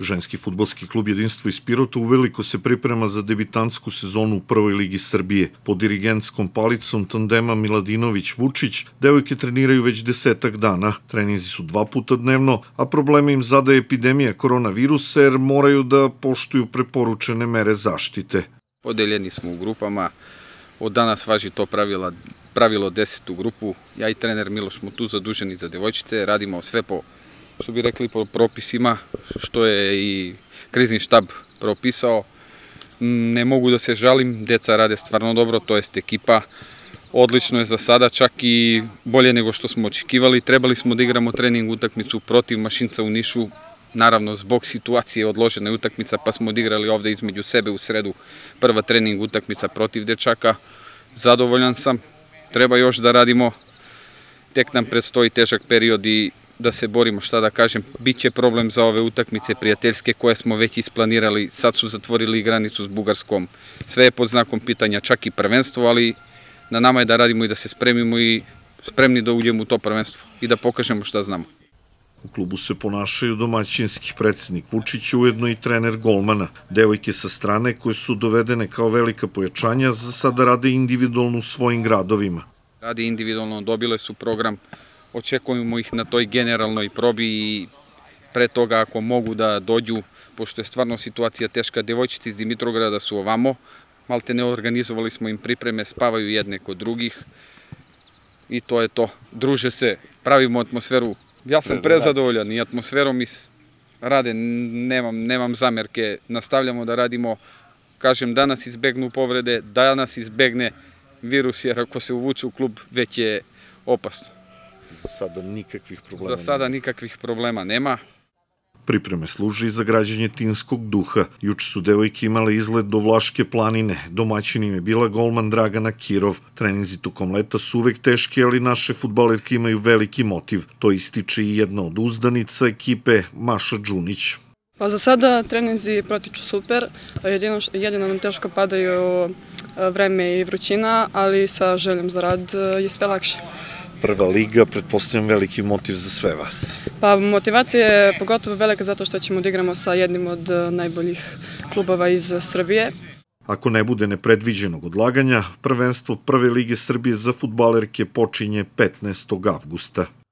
Ženski futbalski klub Jedinstvo iz Pirota uveliko se priprema za debitansku sezonu u Prvoj ligi Srbije. Pod dirigentskom palicom tandema Miladinović-Vučić devojke treniraju već desetak dana. Treninzi su dva puta dnevno, a probleme im je epidemija koronavirusa jer moraju da poštuju preporučene mere zaštite. Podeljeni smo u grupama. Od danas važi to pravila, pravilo desetu grupu. Ja i trener Miloš smo tu zaduženi za devojčice. Radimo sve po što bi rekli, po propisima, što je i krizni štab propisao. Mm, ne mogu da se žalim, deca rade stvarno dobro, to jest ekipa. Odlično je za sada, čak i bolje nego što smo očekivali. Trebali smo da igramo trening utakmicu protiv Mašinca u Nišu, naravno zbog situacije odložena je utakmica, pa smo odigrali ovde između sebe u sredu prva trening utakmica protiv dečaka. Zadovoljan sam, treba još da radimo, tek nam predstoji težak period i da se borimo, šta da kažem. Biće problem za ove utakmice prijateljske koje smo već isplanirali, sad su zatvorili granicu s Bugarskom. Sve je pod znakom pitanja, čak i prvenstvo, ali na nama je da radimo i da se spremimo i spremni da uđemo u to prvenstvo i da pokažemo šta znamo. U klubu se ponašaju domaćinski predsednik Vučić, ujedno i trener golmana. Devojke sa strane koje su dovedene kao velika pojačanja za sada rade individualno u svojim gradovima. Rade individualno, dobile su program očekujemo ih na toj generalnoj probi i pre toga ako mogu da dođu, pošto je stvarno situacija teška, devojčici iz Dimitrograda su ovamo, malte ne organizovali smo im pripreme, spavaju jedne kod drugih i to je to. Druže se, pravimo atmosferu. Ja sam da, da, da. prezadovoljan i atmosferom i rade, nemam, nemam zamerke, nastavljamo da radimo, kažem, danas izbegnu povrede, danas izbegne virus, jer ako se uvuče u klub, već je opasno. Za sada nikakvih problema. Za sada nikakvih problema nema. Pripreme služe i za građanje tinskog duha. Juče su devojke imale izlet do Vlaške planine. Domaćin im je bila golman Dragana Kirov. Treninzi tokom leta su uvek teški, ali naše futbalerke imaju veliki motiv. To ističe i jedna od uzdanica ekipe Maša Đunić. Pa za sada treninzi protiču super, jedino, jedino nam teško padaju e, vreme i vrućina, ali sa željom za rad e, je sve lakše prva liga, pretpostavljam veliki motiv za sve vas. Pa motivacija je pogotovo velika zato što ćemo da igramo sa jednim od e, najboljih klubova iz Srbije. Ako ne bude nepredviđenog odlaganja, prvenstvo Prve lige Srbije za futbalerke počinje 15. avgusta.